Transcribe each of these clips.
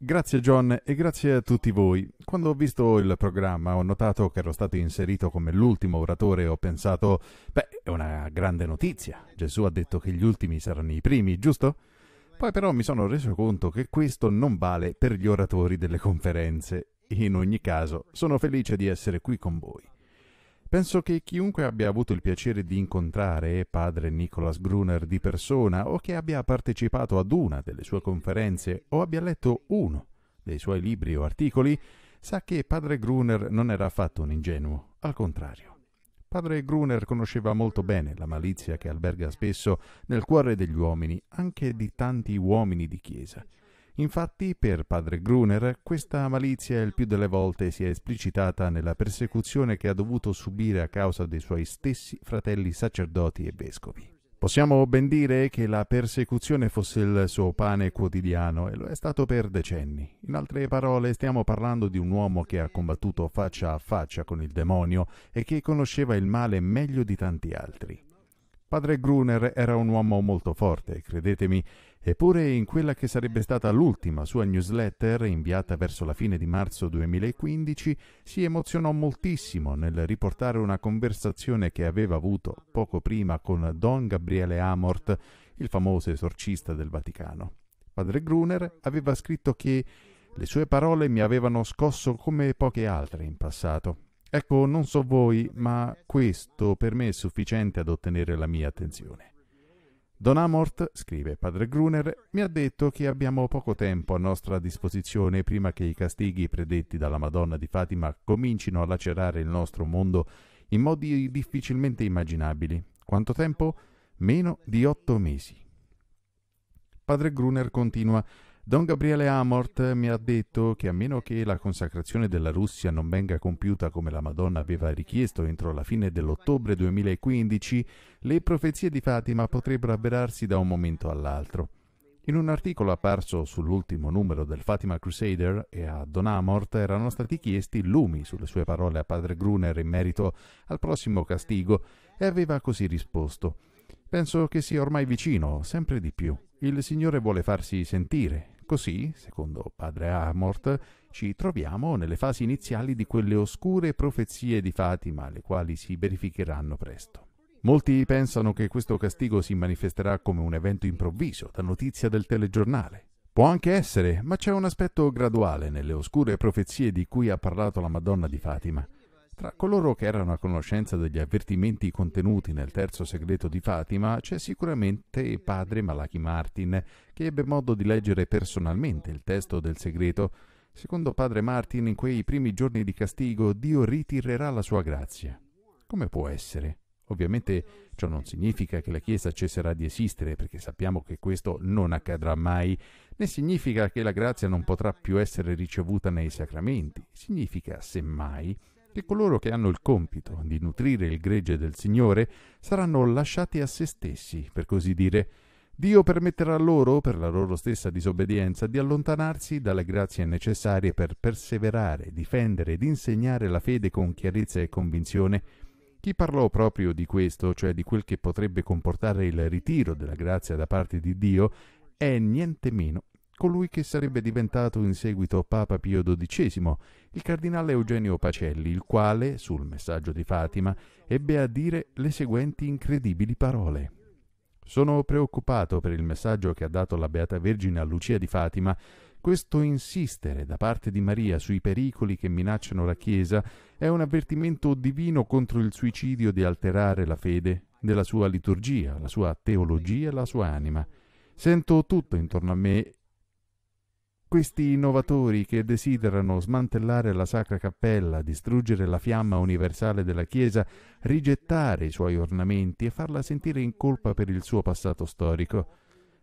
Grazie John e grazie a tutti voi. Quando ho visto il programma ho notato che ero stato inserito come l'ultimo oratore e ho pensato, beh, è una grande notizia. Gesù ha detto che gli ultimi saranno i primi, giusto? Poi però mi sono reso conto che questo non vale per gli oratori delle conferenze. In ogni caso, sono felice di essere qui con voi. Penso che chiunque abbia avuto il piacere di incontrare padre Nicholas Gruner di persona o che abbia partecipato ad una delle sue conferenze o abbia letto uno dei suoi libri o articoli sa che padre Gruner non era affatto un ingenuo, al contrario. Padre Gruner conosceva molto bene la malizia che alberga spesso nel cuore degli uomini, anche di tanti uomini di chiesa. Infatti, per padre Gruner, questa malizia il più delle volte si è esplicitata nella persecuzione che ha dovuto subire a causa dei suoi stessi fratelli sacerdoti e vescovi. Possiamo ben dire che la persecuzione fosse il suo pane quotidiano e lo è stato per decenni. In altre parole, stiamo parlando di un uomo che ha combattuto faccia a faccia con il demonio e che conosceva il male meglio di tanti altri. Padre Gruner era un uomo molto forte, credetemi, Eppure in quella che sarebbe stata l'ultima sua newsletter inviata verso la fine di marzo 2015 si emozionò moltissimo nel riportare una conversazione che aveva avuto poco prima con Don Gabriele Amort, il famoso esorcista del Vaticano. Padre Gruner aveva scritto che le sue parole mi avevano scosso come poche altre in passato. Ecco, non so voi, ma questo per me è sufficiente ad ottenere la mia attenzione. Don Amort, scrive padre Gruner, mi ha detto che abbiamo poco tempo a nostra disposizione prima che i castighi predetti dalla Madonna di Fatima comincino a lacerare il nostro mondo in modi difficilmente immaginabili. Quanto tempo? Meno di otto mesi. Padre Gruner continua Don Gabriele Amort mi ha detto che a meno che la consacrazione della Russia non venga compiuta come la Madonna aveva richiesto entro la fine dell'ottobre 2015, le profezie di Fatima potrebbero avverarsi da un momento all'altro. In un articolo apparso sull'ultimo numero del Fatima Crusader e a Don Amort erano stati chiesti lumi sulle sue parole a padre Gruner in merito al prossimo castigo e aveva così risposto Penso che sia ormai vicino, sempre di più. Il Signore vuole farsi sentire, Così, secondo padre Amort, ci troviamo nelle fasi iniziali di quelle oscure profezie di Fatima, le quali si verificheranno presto. Molti pensano che questo castigo si manifesterà come un evento improvviso, da notizia del telegiornale. Può anche essere, ma c'è un aspetto graduale nelle oscure profezie di cui ha parlato la Madonna di Fatima. Tra coloro che erano a conoscenza degli avvertimenti contenuti nel terzo segreto di Fatima c'è sicuramente padre Malachi Martin, che ebbe modo di leggere personalmente il testo del segreto. Secondo padre Martin, in quei primi giorni di castigo Dio ritirerà la sua grazia. Come può essere? Ovviamente ciò non significa che la Chiesa cesserà di esistere, perché sappiamo che questo non accadrà mai, né significa che la grazia non potrà più essere ricevuta nei sacramenti, significa semmai che coloro che hanno il compito di nutrire il gregge del Signore saranno lasciati a se stessi, per così dire. Dio permetterà loro, per la loro stessa disobbedienza, di allontanarsi dalle grazie necessarie per perseverare, difendere ed insegnare la fede con chiarezza e convinzione. Chi parlò proprio di questo, cioè di quel che potrebbe comportare il ritiro della grazia da parte di Dio, è niente meno colui che sarebbe diventato in seguito Papa Pio XII, il cardinale Eugenio Pacelli, il quale, sul messaggio di Fatima, ebbe a dire le seguenti incredibili parole. Sono preoccupato per il messaggio che ha dato la Beata Vergine a Lucia di Fatima, questo insistere da parte di Maria sui pericoli che minacciano la Chiesa è un avvertimento divino contro il suicidio di alterare la fede della sua liturgia, la sua teologia e la sua anima. Sento tutto intorno a me questi innovatori che desiderano smantellare la Sacra Cappella, distruggere la fiamma universale della Chiesa, rigettare i suoi ornamenti e farla sentire in colpa per il suo passato storico.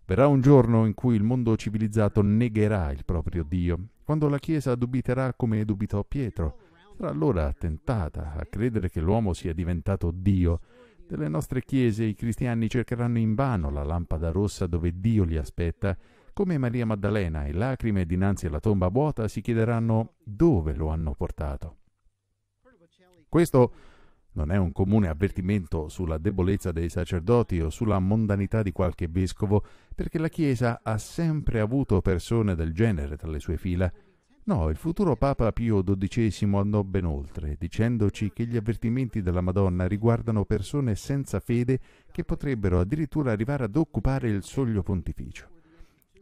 Verrà un giorno in cui il mondo civilizzato negherà il proprio Dio, quando la Chiesa dubiterà come dubitò Pietro. Sarà allora tentata a credere che l'uomo sia diventato Dio. Delle nostre chiese i cristiani cercheranno invano la lampada rossa dove Dio li aspetta come Maria Maddalena, in lacrime dinanzi alla tomba vuota, si chiederanno dove lo hanno portato. Questo non è un comune avvertimento sulla debolezza dei sacerdoti o sulla mondanità di qualche vescovo, perché la Chiesa ha sempre avuto persone del genere tra le sue fila. No, il futuro Papa Pio XII andò ben oltre, dicendoci che gli avvertimenti della Madonna riguardano persone senza fede che potrebbero addirittura arrivare ad occupare il soglio pontificio.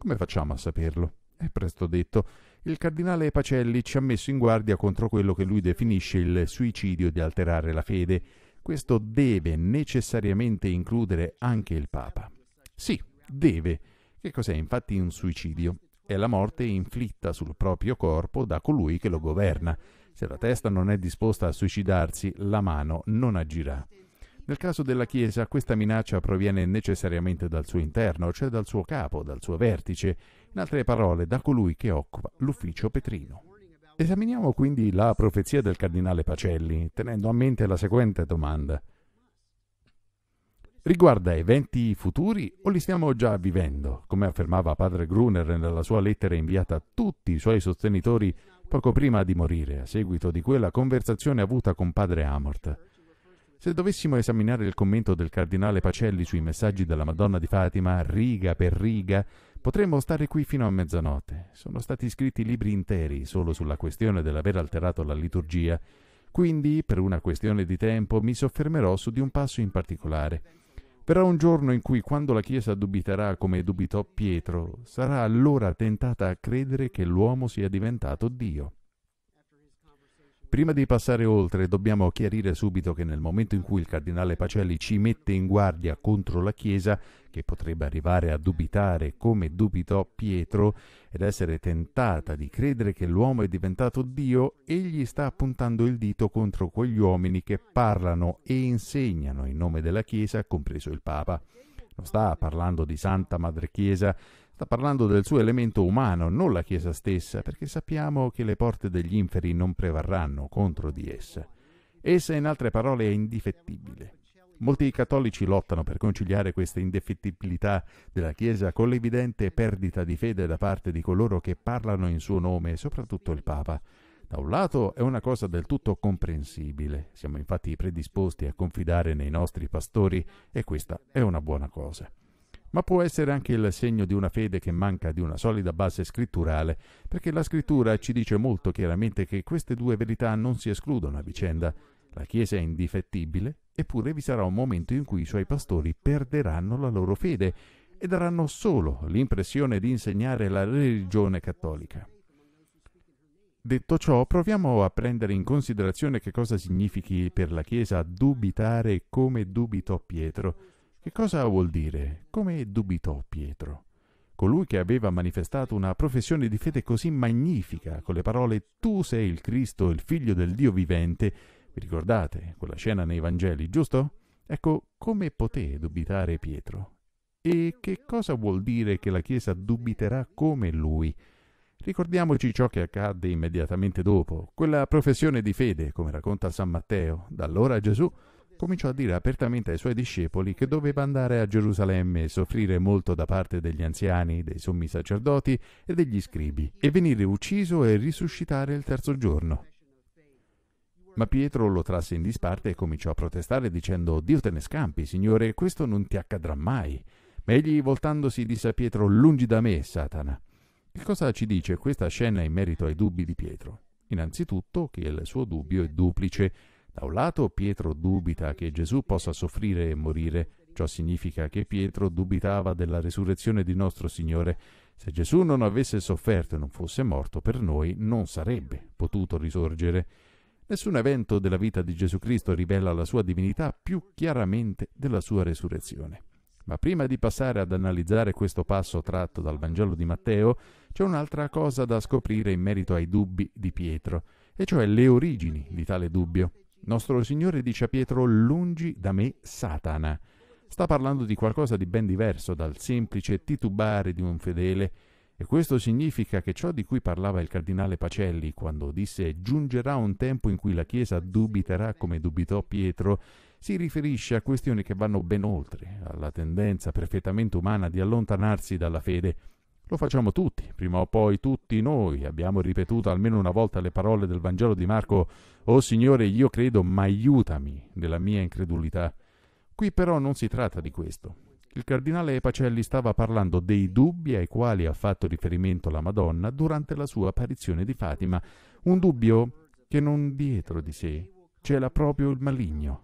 Come facciamo a saperlo? È presto detto, il cardinale Pacelli ci ha messo in guardia contro quello che lui definisce il suicidio di alterare la fede. Questo deve necessariamente includere anche il Papa. Sì, deve. Che cos'è infatti un suicidio? È la morte inflitta sul proprio corpo da colui che lo governa. Se la testa non è disposta a suicidarsi, la mano non agirà. Nel caso della Chiesa questa minaccia proviene necessariamente dal suo interno, cioè dal suo capo, dal suo vertice, in altre parole da colui che occupa l'ufficio petrino. Esaminiamo quindi la profezia del cardinale Pacelli, tenendo a mente la seguente domanda. Riguarda eventi futuri o li stiamo già vivendo, come affermava padre Gruner nella sua lettera inviata a tutti i suoi sostenitori poco prima di morire, a seguito di quella conversazione avuta con padre Amort? Se dovessimo esaminare il commento del cardinale Pacelli sui messaggi della Madonna di Fatima, riga per riga, potremmo stare qui fino a mezzanotte. Sono stati scritti libri interi solo sulla questione dell'aver alterato la liturgia, quindi, per una questione di tempo, mi soffermerò su di un passo in particolare. Verrà un giorno in cui, quando la Chiesa dubiterà come dubitò Pietro, sarà allora tentata a credere che l'uomo sia diventato Dio. Prima di passare oltre dobbiamo chiarire subito che nel momento in cui il cardinale Pacelli ci mette in guardia contro la Chiesa, che potrebbe arrivare a dubitare come dubitò Pietro ed essere tentata di credere che l'uomo è diventato Dio, egli sta puntando il dito contro quegli uomini che parlano e insegnano in nome della Chiesa, compreso il Papa. Non sta parlando di Santa Madre Chiesa, Sta parlando del suo elemento umano, non la Chiesa stessa, perché sappiamo che le porte degli inferi non prevarranno contro di essa. Essa, in altre parole, è indifettibile. Molti cattolici lottano per conciliare questa indefettibilità della Chiesa con l'evidente perdita di fede da parte di coloro che parlano in suo nome, soprattutto il Papa. Da un lato è una cosa del tutto comprensibile, siamo infatti predisposti a confidare nei nostri pastori e questa è una buona cosa ma può essere anche il segno di una fede che manca di una solida base scritturale, perché la scrittura ci dice molto chiaramente che queste due verità non si escludono a vicenda. La Chiesa è indifettibile, eppure vi sarà un momento in cui i suoi pastori perderanno la loro fede e daranno solo l'impressione di insegnare la religione cattolica. Detto ciò, proviamo a prendere in considerazione che cosa significhi per la Chiesa dubitare come dubitò Pietro. Che cosa vuol dire? Come dubitò Pietro? Colui che aveva manifestato una professione di fede così magnifica con le parole Tu sei il Cristo, il figlio del Dio vivente, vi ricordate quella scena nei Vangeli, giusto? Ecco, come poté dubitare Pietro? E che cosa vuol dire che la Chiesa dubiterà come lui? Ricordiamoci ciò che accadde immediatamente dopo, quella professione di fede, come racconta San Matteo. Da allora Gesù cominciò a dire apertamente ai suoi discepoli che doveva andare a Gerusalemme e soffrire molto da parte degli anziani, dei sommi sacerdoti e degli scribi, e venire ucciso e risuscitare il terzo giorno. Ma Pietro lo trasse in disparte e cominciò a protestare dicendo Dio te ne scampi, Signore, questo non ti accadrà mai. Ma egli, voltandosi, disse a Pietro Lungi da me, Satana. Che cosa ci dice questa scena in merito ai dubbi di Pietro? Innanzitutto che il suo dubbio è duplice da un lato Pietro dubita che Gesù possa soffrire e morire, ciò significa che Pietro dubitava della resurrezione di nostro Signore. Se Gesù non avesse sofferto e non fosse morto per noi, non sarebbe potuto risorgere. Nessun evento della vita di Gesù Cristo rivela la sua divinità più chiaramente della sua resurrezione. Ma prima di passare ad analizzare questo passo tratto dal Vangelo di Matteo, c'è un'altra cosa da scoprire in merito ai dubbi di Pietro, e cioè le origini di tale dubbio. Nostro Signore dice a Pietro, lungi da me Satana. Sta parlando di qualcosa di ben diverso dal semplice titubare di un fedele, e questo significa che ciò di cui parlava il cardinale Pacelli quando disse giungerà un tempo in cui la Chiesa dubiterà come dubitò Pietro, si riferisce a questioni che vanno ben oltre alla tendenza perfettamente umana di allontanarsi dalla fede lo facciamo tutti, prima o poi tutti noi abbiamo ripetuto almeno una volta le parole del Vangelo di Marco, O oh Signore, io credo, ma aiutami nella mia incredulità. Qui però non si tratta di questo. Il cardinale Pacelli stava parlando dei dubbi ai quali ha fatto riferimento la Madonna durante la sua apparizione di Fatima, un dubbio che non dietro di sé c'era proprio il maligno.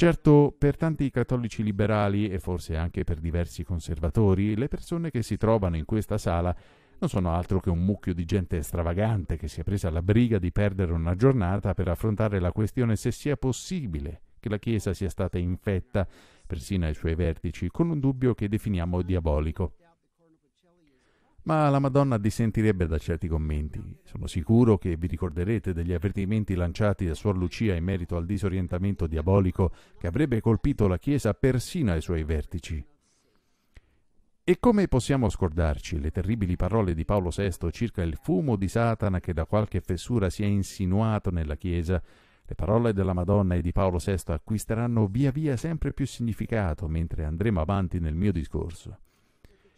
Certo, per tanti cattolici liberali e forse anche per diversi conservatori, le persone che si trovano in questa sala non sono altro che un mucchio di gente stravagante che si è presa la briga di perdere una giornata per affrontare la questione se sia possibile che la Chiesa sia stata infetta, persino ai suoi vertici, con un dubbio che definiamo diabolico ma la Madonna dissentirebbe da certi commenti. Sono sicuro che vi ricorderete degli avvertimenti lanciati da Suor Lucia in merito al disorientamento diabolico che avrebbe colpito la Chiesa persino ai suoi vertici. E come possiamo scordarci le terribili parole di Paolo VI circa il fumo di Satana che da qualche fessura si è insinuato nella Chiesa? Le parole della Madonna e di Paolo VI acquisteranno via via sempre più significato mentre andremo avanti nel mio discorso.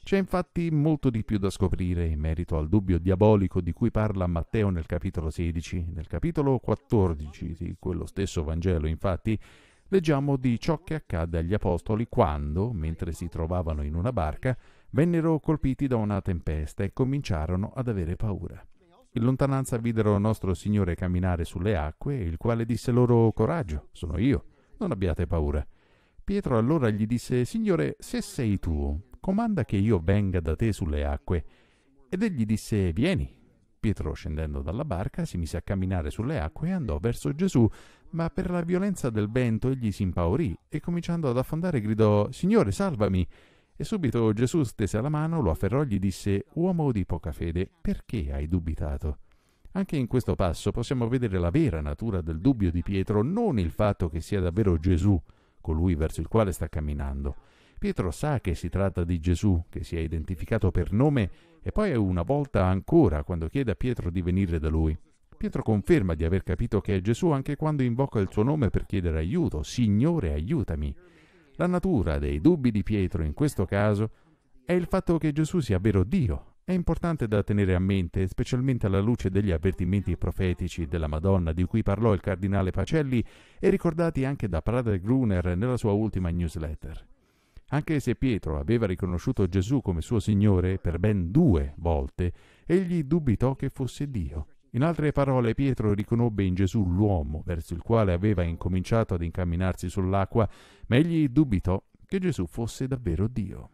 C'è infatti molto di più da scoprire in merito al dubbio diabolico di cui parla Matteo nel capitolo 16. Nel capitolo 14 di quello stesso Vangelo, infatti, leggiamo di ciò che accadde agli apostoli quando, mentre si trovavano in una barca, vennero colpiti da una tempesta e cominciarono ad avere paura. In lontananza videro nostro Signore camminare sulle acque, il quale disse loro Coraggio, sono io, non abbiate paura. Pietro allora gli disse Signore, se sei tu, comanda che io venga da te sulle acque. Ed egli disse, vieni. Pietro, scendendo dalla barca, si mise a camminare sulle acque e andò verso Gesù, ma per la violenza del vento egli si impaurì e cominciando ad affondare gridò, Signore, salvami. E subito Gesù stese la mano, lo afferrò e gli disse, Uomo di poca fede, perché hai dubitato? Anche in questo passo possiamo vedere la vera natura del dubbio di Pietro, non il fatto che sia davvero Gesù, colui verso il quale sta camminando, Pietro sa che si tratta di Gesù, che si è identificato per nome, e poi una volta ancora quando chiede a Pietro di venire da lui. Pietro conferma di aver capito che è Gesù anche quando invoca il suo nome per chiedere aiuto, Signore aiutami. La natura dei dubbi di Pietro in questo caso è il fatto che Gesù sia vero Dio. È importante da tenere a mente, specialmente alla luce degli avvertimenti profetici della Madonna di cui parlò il cardinale Pacelli e ricordati anche da Prader Gruner nella sua ultima newsletter. Anche se Pietro aveva riconosciuto Gesù come suo Signore per ben due volte, egli dubitò che fosse Dio. In altre parole, Pietro riconobbe in Gesù l'uomo verso il quale aveva incominciato ad incamminarsi sull'acqua, ma egli dubitò che Gesù fosse davvero Dio.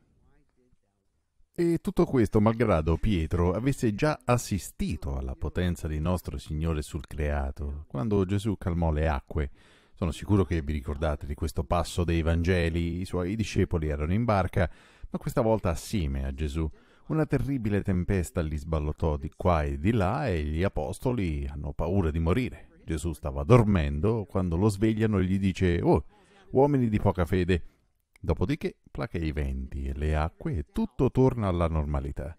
E tutto questo malgrado Pietro avesse già assistito alla potenza di nostro Signore sul creato, quando Gesù calmò le acque. Sono sicuro che vi ricordate di questo passo dei Vangeli, i suoi discepoli erano in barca, ma questa volta assieme a Gesù. Una terribile tempesta li sballottò di qua e di là e gli apostoli hanno paura di morire. Gesù stava dormendo, quando lo svegliano gli dice, oh, uomini di poca fede. Dopodiché placa i venti e le acque e tutto torna alla normalità.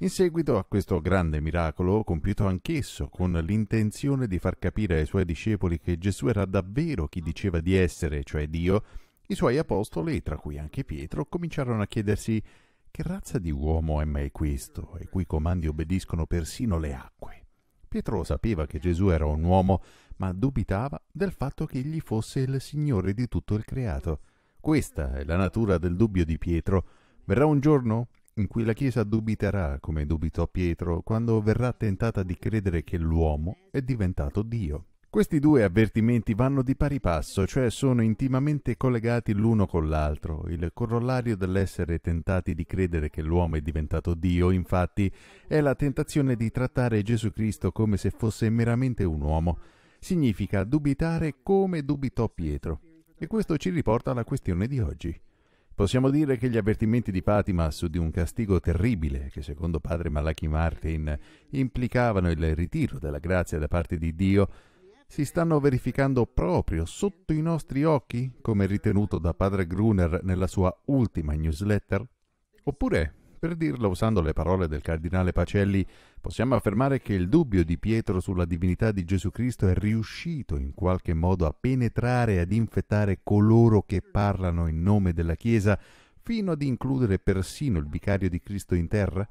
In seguito a questo grande miracolo, compiuto anch'esso con l'intenzione di far capire ai suoi discepoli che Gesù era davvero chi diceva di essere, cioè Dio, i suoi apostoli, tra cui anche Pietro, cominciarono a chiedersi che razza di uomo è mai questo, ai cui comandi obbediscono persino le acque. Pietro sapeva che Gesù era un uomo, ma dubitava del fatto che egli fosse il Signore di tutto il creato. Questa è la natura del dubbio di Pietro. Verrà un giorno in cui la Chiesa dubiterà, come dubitò Pietro, quando verrà tentata di credere che l'uomo è diventato Dio. Questi due avvertimenti vanno di pari passo, cioè sono intimamente collegati l'uno con l'altro. Il corollario dell'essere tentati di credere che l'uomo è diventato Dio, infatti, è la tentazione di trattare Gesù Cristo come se fosse meramente un uomo. Significa dubitare come dubitò Pietro. E questo ci riporta alla questione di oggi. Possiamo dire che gli avvertimenti di Fatima su di un castigo terribile che secondo padre Malachi Martin implicavano il ritiro della grazia da parte di Dio si stanno verificando proprio sotto i nostri occhi, come ritenuto da padre Gruner nella sua ultima newsletter? Oppure per dirlo usando le parole del cardinale Pacelli, possiamo affermare che il dubbio di Pietro sulla divinità di Gesù Cristo è riuscito in qualche modo a penetrare e ad infettare coloro che parlano in nome della Chiesa, fino ad includere persino il vicario di Cristo in terra?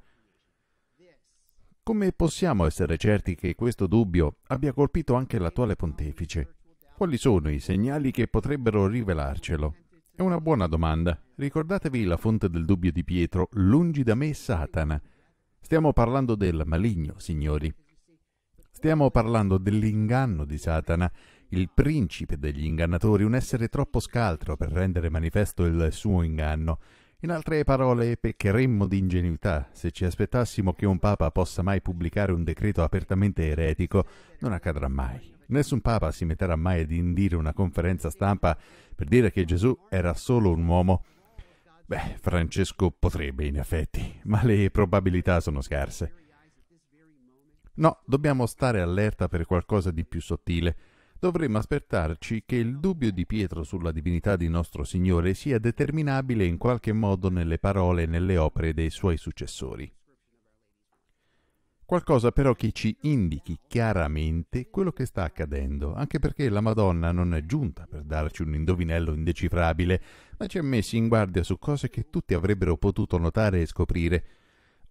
Come possiamo essere certi che questo dubbio abbia colpito anche l'attuale pontefice? Quali sono i segnali che potrebbero rivelarcelo? È una buona domanda. Ricordatevi la fonte del dubbio di Pietro, lungi da me Satana. Stiamo parlando del maligno, signori. Stiamo parlando dell'inganno di Satana, il principe degli ingannatori, un essere troppo scaltro per rendere manifesto il suo inganno. In altre parole, peccheremmo di ingenuità se ci aspettassimo che un papa possa mai pubblicare un decreto apertamente eretico, non accadrà mai. Nessun papa si metterà mai ad indire una conferenza stampa per dire che Gesù era solo un uomo. Beh, Francesco potrebbe in effetti, ma le probabilità sono scarse. No, dobbiamo stare allerta per qualcosa di più sottile dovremmo aspettarci che il dubbio di Pietro sulla divinità di nostro Signore sia determinabile in qualche modo nelle parole e nelle opere dei suoi successori. Qualcosa però che ci indichi chiaramente quello che sta accadendo, anche perché la Madonna non è giunta per darci un indovinello indecifrabile, ma ci ha messi in guardia su cose che tutti avrebbero potuto notare e scoprire.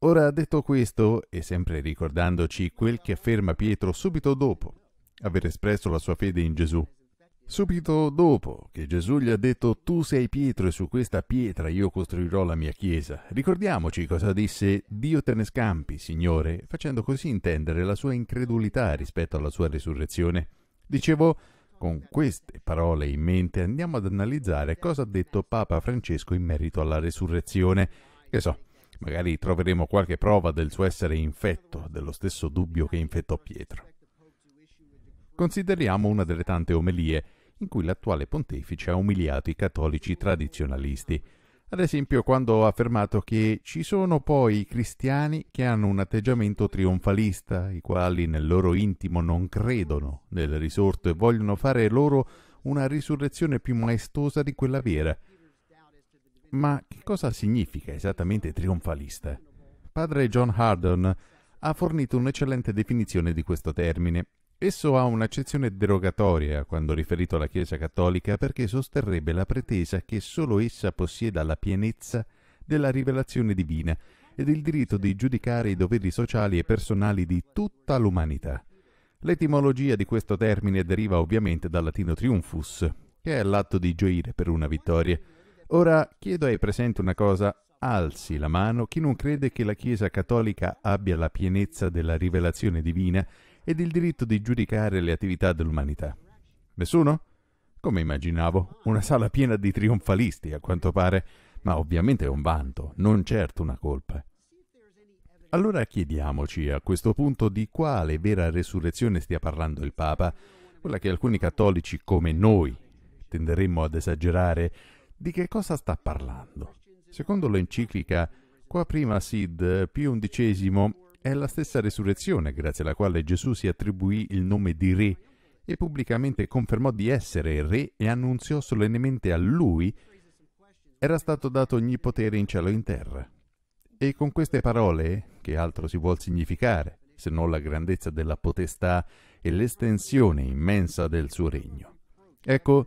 Ora, detto questo, e sempre ricordandoci quel che afferma Pietro subito dopo, aver espresso la sua fede in Gesù. Subito dopo che Gesù gli ha detto tu sei Pietro e su questa pietra io costruirò la mia chiesa, ricordiamoci cosa disse Dio te ne scampi, Signore, facendo così intendere la sua incredulità rispetto alla sua risurrezione. Dicevo, con queste parole in mente andiamo ad analizzare cosa ha detto Papa Francesco in merito alla risurrezione. Che so, magari troveremo qualche prova del suo essere infetto, dello stesso dubbio che infettò Pietro consideriamo una delle tante omelie in cui l'attuale pontefice ha umiliato i cattolici tradizionalisti. Ad esempio, quando ha affermato che ci sono poi i cristiani che hanno un atteggiamento trionfalista, i quali nel loro intimo non credono nel risorto e vogliono fare loro una risurrezione più maestosa di quella vera. Ma che cosa significa esattamente trionfalista? Padre John Hardon ha fornito un'eccellente definizione di questo termine, Esso ha un'accezione derogatoria quando riferito alla Chiesa cattolica perché sosterrebbe la pretesa che solo essa possieda la pienezza della rivelazione divina ed il diritto di giudicare i doveri sociali e personali di tutta l'umanità. L'etimologia di questo termine deriva ovviamente dal latino triumphus, che è l'atto di gioire per una vittoria. Ora chiedo ai presenti una cosa, alzi la mano chi non crede che la Chiesa cattolica abbia la pienezza della rivelazione divina ed il diritto di giudicare le attività dell'umanità. Nessuno? Come immaginavo, una sala piena di trionfalisti, a quanto pare, ma ovviamente è un vanto, non certo una colpa. Allora chiediamoci a questo punto di quale vera resurrezione stia parlando il Papa, quella che alcuni cattolici come noi tenderemmo ad esagerare, di che cosa sta parlando? Secondo l'enciclica Qua prima Sid Pio XI è la stessa resurrezione grazie alla quale Gesù si attribuì il nome di re e pubblicamente confermò di essere re e annunziò solennemente a lui era stato dato ogni potere in cielo e in terra. E con queste parole, che altro si vuol significare se non la grandezza della potestà e l'estensione immensa del suo regno? Ecco,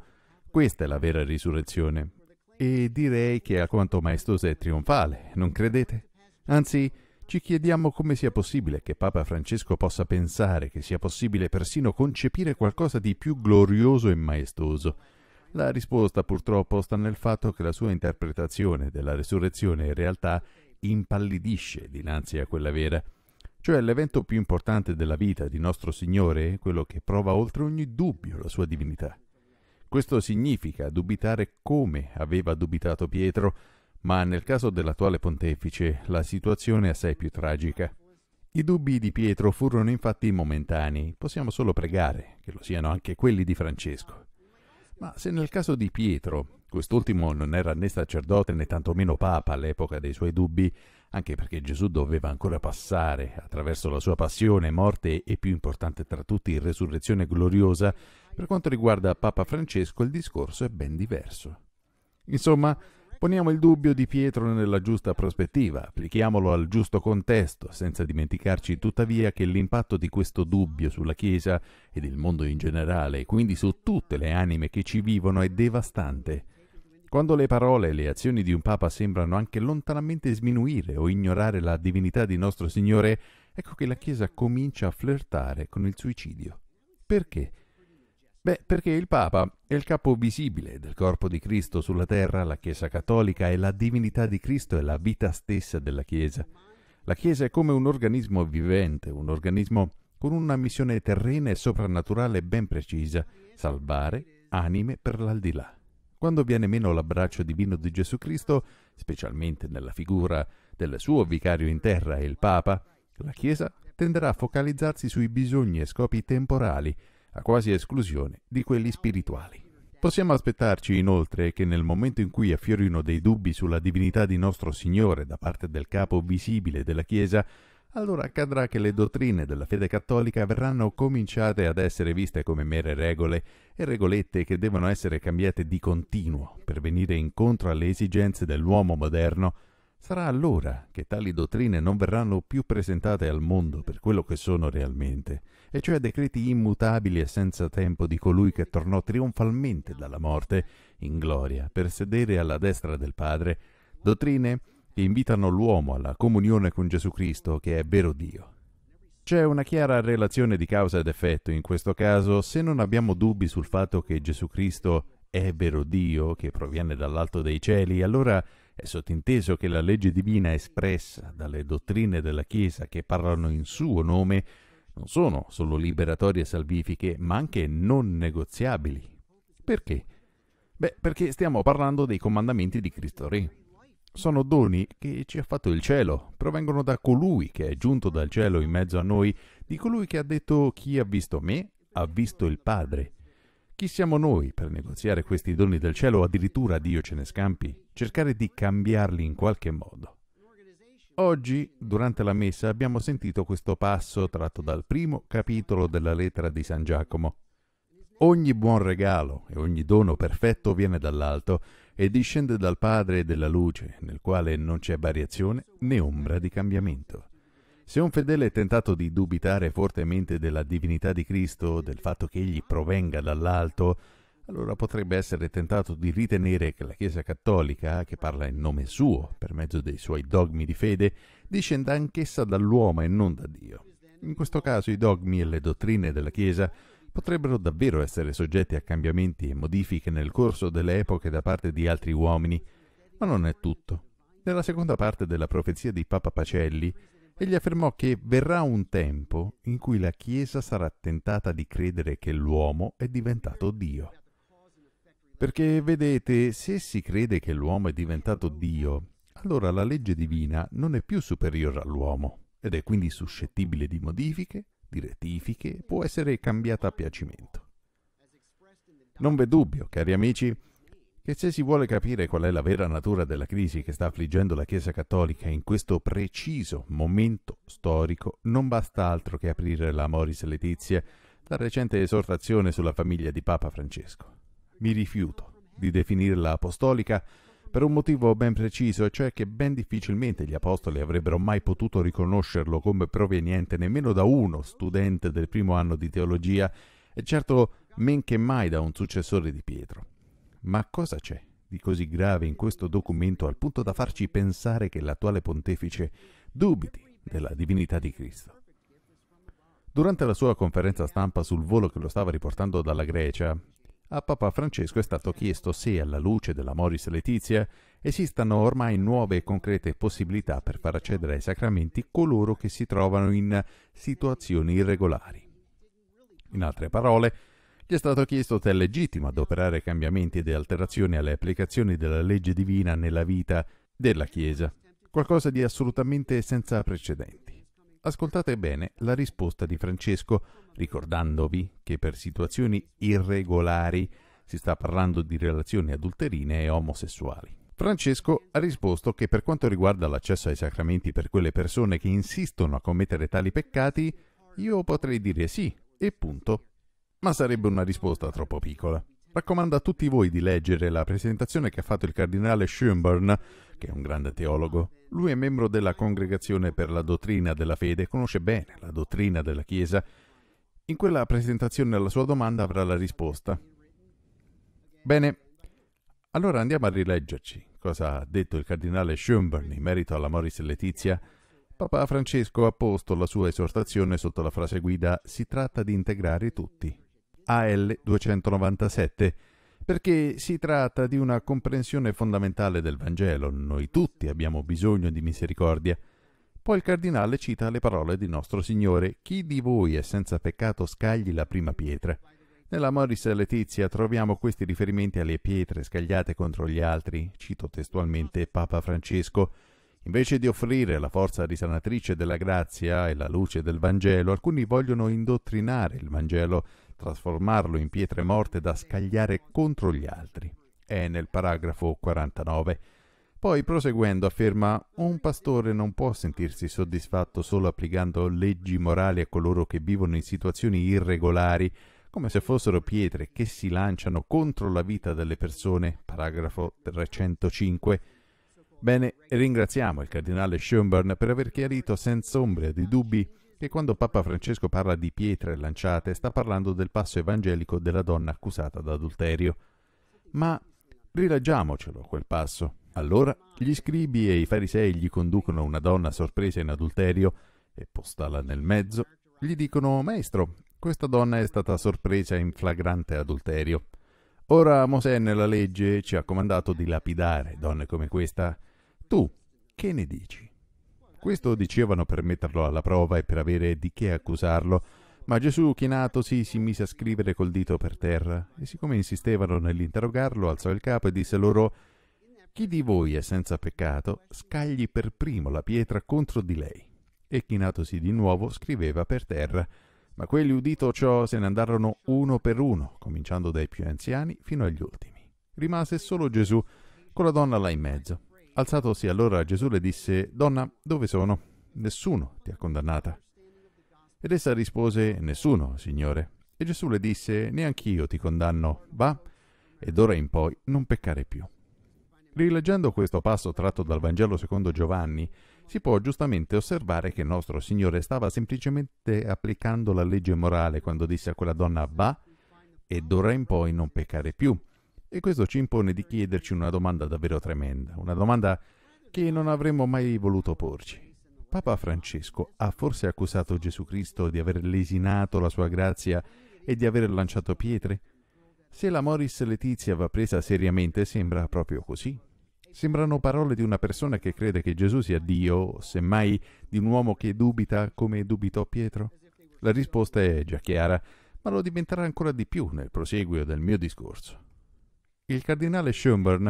questa è la vera risurrezione. E direi che è alquanto maestosa e trionfale, non credete? Anzi, ci chiediamo come sia possibile che Papa Francesco possa pensare che sia possibile persino concepire qualcosa di più glorioso e maestoso. La risposta purtroppo sta nel fatto che la sua interpretazione della resurrezione in realtà impallidisce dinanzi a quella vera cioè l'evento più importante della vita di nostro Signore, è quello che prova oltre ogni dubbio la sua divinità. Questo significa dubitare come aveva dubitato Pietro, ma nel caso dell'attuale pontefice la situazione è assai più tragica. I dubbi di Pietro furono infatti momentanei, possiamo solo pregare che lo siano anche quelli di Francesco. Ma se nel caso di Pietro, quest'ultimo non era né sacerdote né tantomeno papa all'epoca dei suoi dubbi, anche perché Gesù doveva ancora passare attraverso la sua passione, morte e più importante tra tutti resurrezione gloriosa, per quanto riguarda Papa Francesco il discorso è ben diverso. Insomma, Poniamo il dubbio di Pietro nella giusta prospettiva, applichiamolo al giusto contesto, senza dimenticarci tuttavia che l'impatto di questo dubbio sulla Chiesa ed il mondo in generale, e quindi su tutte le anime che ci vivono, è devastante. Quando le parole e le azioni di un Papa sembrano anche lontanamente sminuire o ignorare la divinità di nostro Signore, ecco che la Chiesa comincia a flirtare con il suicidio. Perché? Beh, perché il Papa è il capo visibile del corpo di Cristo sulla terra, la Chiesa cattolica è la divinità di Cristo, e la vita stessa della Chiesa. La Chiesa è come un organismo vivente, un organismo con una missione terrena e soprannaturale ben precisa, salvare anime per l'aldilà. Quando viene meno l'abbraccio divino di Gesù Cristo, specialmente nella figura del suo vicario in terra il Papa, la Chiesa tenderà a focalizzarsi sui bisogni e scopi temporali, a quasi esclusione di quelli spirituali. Possiamo aspettarci inoltre che nel momento in cui affiorino dei dubbi sulla divinità di nostro Signore da parte del capo visibile della Chiesa, allora accadrà che le dottrine della fede cattolica verranno cominciate ad essere viste come mere regole e regolette che devono essere cambiate di continuo per venire incontro alle esigenze dell'uomo moderno Sarà allora che tali dottrine non verranno più presentate al mondo per quello che sono realmente, e cioè decreti immutabili e senza tempo di colui che tornò trionfalmente dalla morte in gloria per sedere alla destra del Padre, dottrine che invitano l'uomo alla comunione con Gesù Cristo che è vero Dio. C'è una chiara relazione di causa ed effetto in questo caso se non abbiamo dubbi sul fatto che Gesù Cristo è vero Dio che proviene dall'alto dei cieli, allora è sottinteso che la legge divina espressa dalle dottrine della Chiesa che parlano in suo nome non sono solo liberatorie e salvifiche, ma anche non negoziabili. Perché? Beh, perché stiamo parlando dei comandamenti di Cristo Re. Sono doni che ci ha fatto il cielo, provengono da colui che è giunto dal cielo in mezzo a noi, di colui che ha detto chi ha visto me ha visto il Padre. Chi siamo noi per negoziare questi doni del cielo o addirittura Dio ce ne scampi? Cercare di cambiarli in qualche modo. Oggi, durante la messa, abbiamo sentito questo passo tratto dal primo capitolo della lettera di San Giacomo. Ogni buon regalo e ogni dono perfetto viene dall'alto e discende dal Padre della luce, nel quale non c'è variazione né ombra di cambiamento. Se un fedele è tentato di dubitare fortemente della divinità di Cristo, del fatto che egli provenga dall'alto, allora potrebbe essere tentato di ritenere che la Chiesa cattolica, che parla in nome suo, per mezzo dei suoi dogmi di fede, discenda anch'essa dall'uomo e non da Dio. In questo caso i dogmi e le dottrine della Chiesa potrebbero davvero essere soggetti a cambiamenti e modifiche nel corso delle epoche da parte di altri uomini, ma non è tutto. Nella seconda parte della profezia di Papa Pacelli, Egli affermò che verrà un tempo in cui la Chiesa sarà tentata di credere che l'uomo è diventato Dio. Perché vedete, se si crede che l'uomo è diventato Dio, allora la legge divina non è più superiore all'uomo ed è quindi suscettibile di modifiche, di rettifiche, può essere cambiata a piacimento. Non v'è dubbio, cari amici, che se si vuole capire qual è la vera natura della crisi che sta affliggendo la Chiesa Cattolica in questo preciso momento storico, non basta altro che aprire la Moris Letizia, la recente esortazione sulla famiglia di Papa Francesco. Mi rifiuto di definirla apostolica per un motivo ben preciso, e cioè che ben difficilmente gli apostoli avrebbero mai potuto riconoscerlo come proveniente nemmeno da uno studente del primo anno di teologia e certo men che mai da un successore di Pietro. Ma cosa c'è di così grave in questo documento al punto da farci pensare che l'attuale pontefice dubiti della divinità di Cristo? Durante la sua conferenza stampa sul volo che lo stava riportando dalla Grecia, a Papa Francesco è stato chiesto se, alla luce della Moris Letizia, esistano ormai nuove e concrete possibilità per far accedere ai sacramenti coloro che si trovano in situazioni irregolari. In altre parole, gli è stato chiesto se è legittimo adoperare cambiamenti ed alterazioni alle applicazioni della legge divina nella vita della Chiesa, qualcosa di assolutamente senza precedenti. Ascoltate bene la risposta di Francesco, ricordandovi che per situazioni irregolari si sta parlando di relazioni adulterine e omosessuali. Francesco ha risposto che per quanto riguarda l'accesso ai sacramenti per quelle persone che insistono a commettere tali peccati, io potrei dire sì, e punto ma sarebbe una risposta troppo piccola. Raccomando a tutti voi di leggere la presentazione che ha fatto il cardinale Schönborn, che è un grande teologo. Lui è membro della Congregazione per la Dottrina della Fede, conosce bene la dottrina della Chiesa. In quella presentazione alla sua domanda avrà la risposta. Bene, allora andiamo a rileggerci cosa ha detto il cardinale Schönborn in merito alla Moris Letizia. Papa Francesco ha posto la sua esortazione sotto la frase guida Si tratta di integrare tutti, AL297, perché si tratta di una comprensione fondamentale del Vangelo. Noi tutti abbiamo bisogno di misericordia. Poi il cardinale cita le parole di nostro Signore, chi di voi è senza peccato scagli la prima pietra. Nella Moris Letizia troviamo questi riferimenti alle pietre scagliate contro gli altri, cito testualmente Papa Francesco, Invece di offrire la forza risanatrice della grazia e la luce del Vangelo, alcuni vogliono indottrinare il Vangelo trasformarlo in pietre morte da scagliare contro gli altri. È nel paragrafo 49. Poi, proseguendo, afferma un pastore non può sentirsi soddisfatto solo applicando leggi morali a coloro che vivono in situazioni irregolari, come se fossero pietre che si lanciano contro la vita delle persone, paragrafo 305. Bene, ringraziamo il cardinale Schoenborn per aver chiarito senza ombra di dubbi che quando Papa Francesco parla di pietre lanciate sta parlando del passo evangelico della donna accusata d'adulterio. Ma rileggiamocelo quel passo. Allora gli scribi e i farisei gli conducono una donna sorpresa in adulterio e postala nel mezzo. Gli dicono, maestro, questa donna è stata sorpresa in flagrante adulterio. Ora Mosè nella legge ci ha comandato di lapidare donne come questa. Tu che ne dici? Questo dicevano per metterlo alla prova e per avere di che accusarlo, ma Gesù, chinatosi, si mise a scrivere col dito per terra, e siccome insistevano nell'interrogarlo, alzò il capo e disse loro Chi di voi è senza peccato, scagli per primo la pietra contro di lei. E chinatosi di nuovo, scriveva per terra. Ma quelli udito ciò se ne andarono uno per uno, cominciando dai più anziani fino agli ultimi. Rimase solo Gesù, con la donna là in mezzo. Alzatosi allora Gesù le disse, Donna, dove sono? Nessuno ti ha condannata. Ed essa rispose, Nessuno, Signore. E Gesù le disse, Neanch'io ti condanno, va, ed ora in poi non peccare più. Rileggendo questo passo tratto dal Vangelo secondo Giovanni, si può giustamente osservare che il nostro Signore stava semplicemente applicando la legge morale quando disse a quella donna va ed ora in poi non peccare più, e questo ci impone di chiederci una domanda davvero tremenda, una domanda che non avremmo mai voluto porci. Papa Francesco ha forse accusato Gesù Cristo di aver lesinato la sua grazia e di aver lanciato pietre? Se la Moris Letizia va presa seriamente sembra proprio così. Sembrano parole di una persona che crede che Gesù sia Dio, o semmai di un uomo che dubita come dubitò Pietro? La risposta è già chiara, ma lo diventerà ancora di più nel proseguio del mio discorso il cardinale Schönborn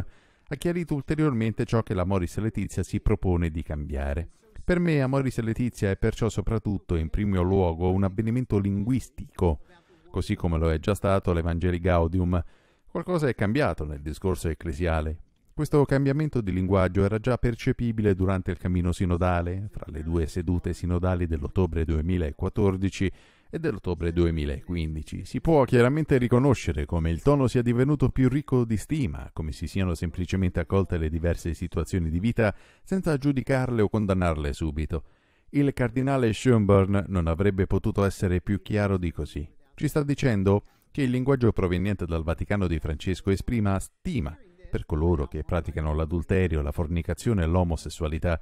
ha chiarito ulteriormente ciò che la Moris Letizia si propone di cambiare. Per me Amoris Letizia è perciò soprattutto in primo luogo un avvenimento linguistico, così come lo è già stato l'Evangelii Gaudium. Qualcosa è cambiato nel discorso ecclesiale. Questo cambiamento di linguaggio era già percepibile durante il cammino sinodale, fra le due sedute sinodali dell'ottobre 2014 e dell'ottobre 2015. Si può chiaramente riconoscere come il tono sia divenuto più ricco di stima, come si siano semplicemente accolte le diverse situazioni di vita senza giudicarle o condannarle subito. Il cardinale Schoenborn non avrebbe potuto essere più chiaro di così. Ci sta dicendo che il linguaggio proveniente dal Vaticano di Francesco esprima stima per coloro che praticano l'adulterio, la fornicazione e l'omosessualità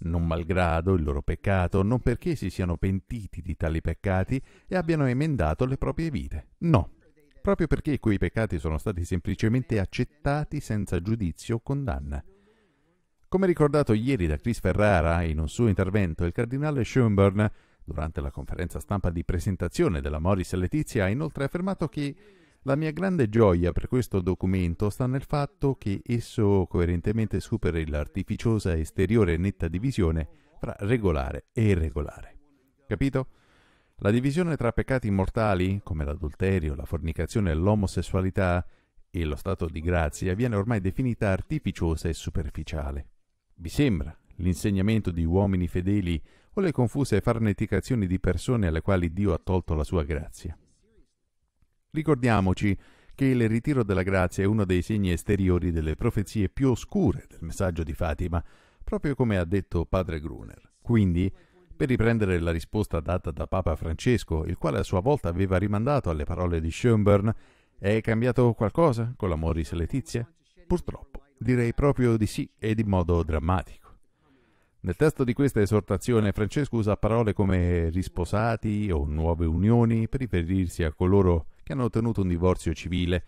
non malgrado il loro peccato, non perché si siano pentiti di tali peccati e abbiano emendato le proprie vite. No, proprio perché quei peccati sono stati semplicemente accettati senza giudizio o condanna. Come ricordato ieri da Chris Ferrara in un suo intervento, il cardinale Schoenborn, durante la conferenza stampa di presentazione della Morris Letizia, ha inoltre affermato che la mia grande gioia per questo documento sta nel fatto che esso coerentemente superi l'artificiosa esteriore e netta divisione tra regolare e irregolare. Capito? La divisione tra peccati mortali, come l'adulterio, la fornicazione e l'omosessualità, e lo stato di grazia viene ormai definita artificiosa e superficiale. Vi sembra l'insegnamento di uomini fedeli o le confuse farneticazioni di persone alle quali Dio ha tolto la sua grazia? Ricordiamoci che il ritiro della grazia è uno dei segni esteriori delle profezie più oscure del messaggio di Fatima, proprio come ha detto padre Gruner. Quindi, per riprendere la risposta data da Papa Francesco, il quale a sua volta aveva rimandato alle parole di Schoenborn, è cambiato qualcosa con la Moris Letizia? Purtroppo, direi proprio di sì ed in modo drammatico. Nel testo di questa esortazione Francesco usa parole come risposati o nuove unioni per riferirsi a coloro che hanno ottenuto un divorzio civile.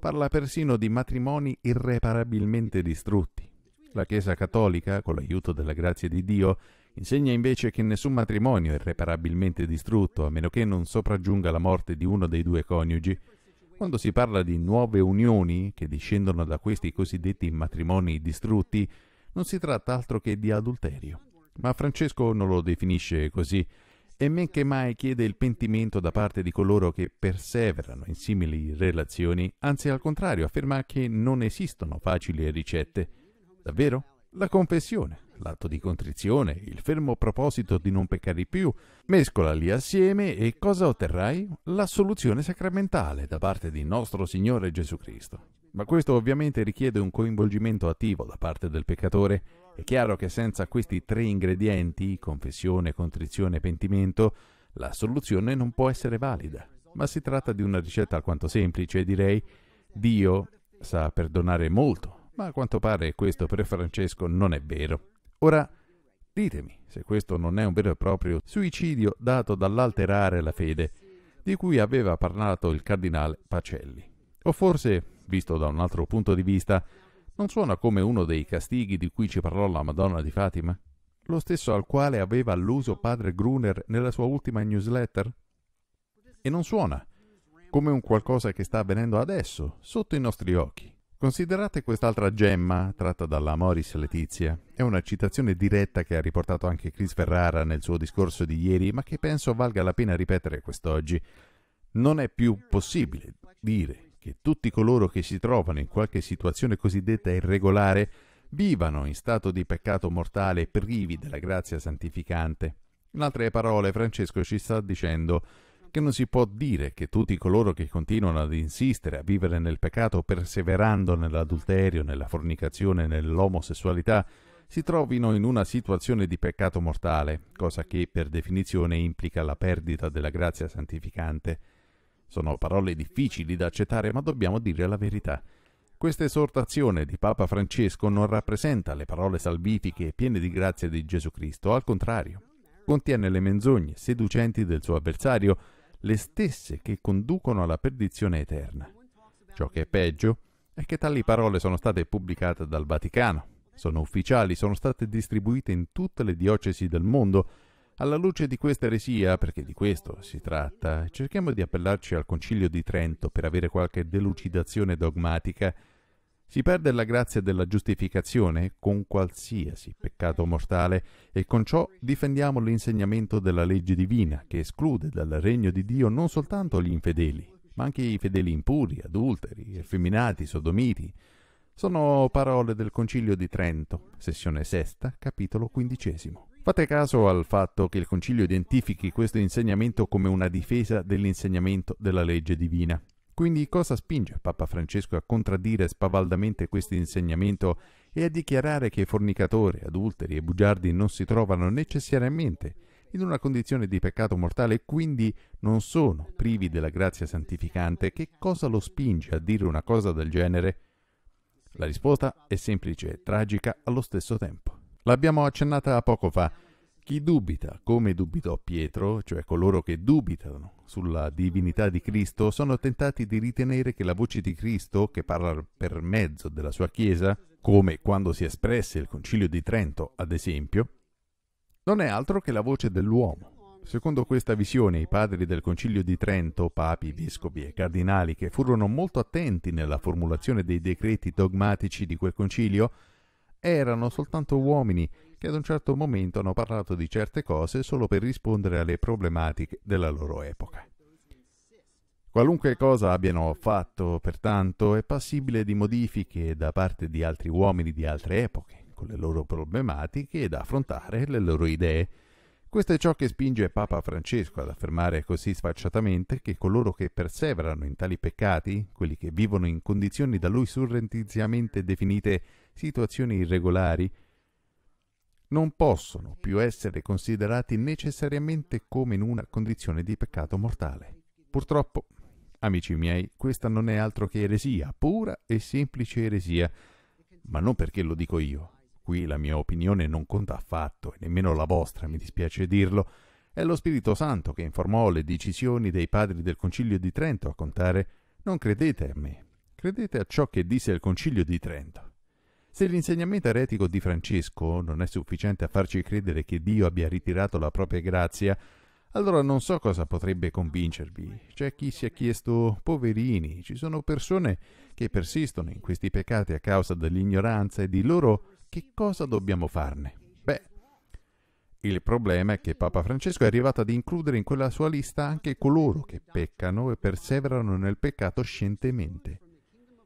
Parla persino di matrimoni irreparabilmente distrutti. La Chiesa Cattolica, con l'aiuto della grazia di Dio, insegna invece che nessun matrimonio è irreparabilmente distrutto a meno che non sopraggiunga la morte di uno dei due coniugi. Quando si parla di nuove unioni che discendono da questi cosiddetti matrimoni distrutti, non si tratta altro che di adulterio. Ma Francesco non lo definisce così e men che mai chiede il pentimento da parte di coloro che perseverano in simili relazioni, anzi al contrario afferma che non esistono facili ricette. Davvero? La confessione, l'atto di contrizione, il fermo proposito di non peccare più, mescolali assieme e cosa otterrai? L'assoluzione sacramentale da parte di nostro Signore Gesù Cristo. Ma questo ovviamente richiede un coinvolgimento attivo da parte del peccatore è chiaro che senza questi tre ingredienti, confessione, contrizione e pentimento, la soluzione non può essere valida. Ma si tratta di una ricetta alquanto semplice direi Dio sa perdonare molto, ma a quanto pare questo per Francesco non è vero. Ora, ditemi se questo non è un vero e proprio suicidio dato dall'alterare la fede di cui aveva parlato il cardinale Pacelli. O forse, visto da un altro punto di vista, non suona come uno dei castighi di cui ci parlò la Madonna di Fatima? Lo stesso al quale aveva alluso padre Gruner nella sua ultima newsletter? E non suona come un qualcosa che sta avvenendo adesso, sotto i nostri occhi. Considerate quest'altra gemma tratta dalla Moris Letizia. È una citazione diretta che ha riportato anche Chris Ferrara nel suo discorso di ieri, ma che penso valga la pena ripetere quest'oggi. Non è più possibile dire che tutti coloro che si trovano in qualche situazione cosiddetta irregolare vivano in stato di peccato mortale privi della grazia santificante. In altre parole, Francesco ci sta dicendo che non si può dire che tutti coloro che continuano ad insistere a vivere nel peccato perseverando nell'adulterio, nella fornicazione, nell'omosessualità, si trovino in una situazione di peccato mortale, cosa che per definizione implica la perdita della grazia santificante. Sono parole difficili da accettare, ma dobbiamo dire la verità. Questa esortazione di Papa Francesco non rappresenta le parole salvifiche e piene di grazia di Gesù Cristo, al contrario, contiene le menzogne seducenti del suo avversario, le stesse che conducono alla perdizione eterna. Ciò che è peggio è che tali parole sono state pubblicate dal Vaticano, sono ufficiali, sono state distribuite in tutte le diocesi del mondo alla luce di questa eresia, perché di questo si tratta, cerchiamo di appellarci al Concilio di Trento per avere qualche delucidazione dogmatica. Si perde la grazia della giustificazione con qualsiasi peccato mortale e con ciò difendiamo l'insegnamento della legge divina che esclude dal regno di Dio non soltanto gli infedeli, ma anche i fedeli impuri, adulteri, effeminati, sodomiti. Sono parole del Concilio di Trento, sessione sesta, capitolo quindicesimo. Fate caso al fatto che il Concilio identifichi questo insegnamento come una difesa dell'insegnamento della legge divina. Quindi cosa spinge Papa Francesco a contraddire spavaldamente questo insegnamento e a dichiarare che fornicatori, adulteri e bugiardi non si trovano necessariamente in una condizione di peccato mortale e quindi non sono privi della grazia santificante, che cosa lo spinge a dire una cosa del genere? La risposta è semplice e tragica allo stesso tempo. L'abbiamo accennata poco fa. Chi dubita, come dubitò Pietro, cioè coloro che dubitano sulla divinità di Cristo, sono tentati di ritenere che la voce di Cristo, che parla per mezzo della sua Chiesa, come quando si espresse il Concilio di Trento, ad esempio, non è altro che la voce dell'uomo. Secondo questa visione, i padri del Concilio di Trento, papi, vescovi e cardinali, che furono molto attenti nella formulazione dei decreti dogmatici di quel concilio, erano soltanto uomini che ad un certo momento hanno parlato di certe cose solo per rispondere alle problematiche della loro epoca. Qualunque cosa abbiano fatto, pertanto, è passibile di modifiche da parte di altri uomini di altre epoche, con le loro problematiche ed affrontare le loro idee. Questo è ciò che spinge Papa Francesco ad affermare così sfacciatamente che coloro che perseverano in tali peccati, quelli che vivono in condizioni da lui surrentiziamente definite situazioni irregolari non possono più essere considerati necessariamente come in una condizione di peccato mortale. Purtroppo, amici miei, questa non è altro che eresia, pura e semplice eresia, ma non perché lo dico io. Qui la mia opinione non conta affatto, e nemmeno la vostra, mi dispiace dirlo. È lo Spirito Santo che informò le decisioni dei padri del Concilio di Trento a contare. Non credete a me, credete a ciò che disse il Concilio di Trento. Se l'insegnamento eretico di Francesco non è sufficiente a farci credere che Dio abbia ritirato la propria grazia, allora non so cosa potrebbe convincervi. C'è chi si è chiesto, poverini, ci sono persone che persistono in questi peccati a causa dell'ignoranza e di loro che cosa dobbiamo farne? Beh, il problema è che Papa Francesco è arrivato ad includere in quella sua lista anche coloro che peccano e perseverano nel peccato scientemente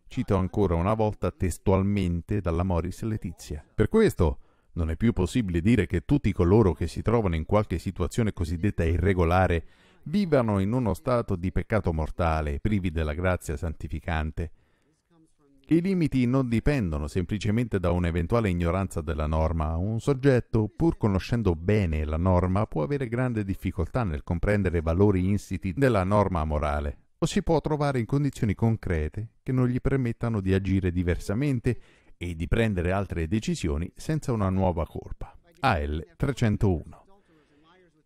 cito ancora una volta testualmente dalla Morris Letizia. Per questo non è più possibile dire che tutti coloro che si trovano in qualche situazione cosiddetta irregolare vivano in uno stato di peccato mortale, privi della grazia santificante. I limiti non dipendono semplicemente da un'eventuale ignoranza della norma. Un soggetto, pur conoscendo bene la norma, può avere grande difficoltà nel comprendere i valori insiti della norma morale o si può trovare in condizioni concrete che non gli permettano di agire diversamente e di prendere altre decisioni senza una nuova colpa. AL 301.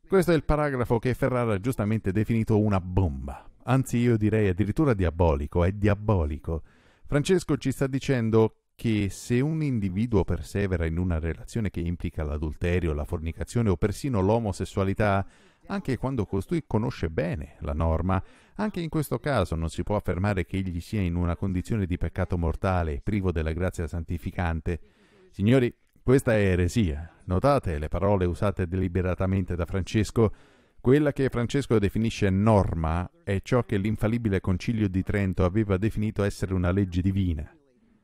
Questo è il paragrafo che Ferrara ha giustamente definito una bomba, anzi io direi addirittura diabolico, è diabolico. Francesco ci sta dicendo che se un individuo persevera in una relazione che implica l'adulterio, la fornicazione o persino l'omosessualità, anche quando costui conosce bene la norma, anche in questo caso non si può affermare che egli sia in una condizione di peccato mortale, privo della grazia santificante. Signori, questa è eresia. Notate le parole usate deliberatamente da Francesco. Quella che Francesco definisce norma è ciò che l'infallibile concilio di Trento aveva definito essere una legge divina.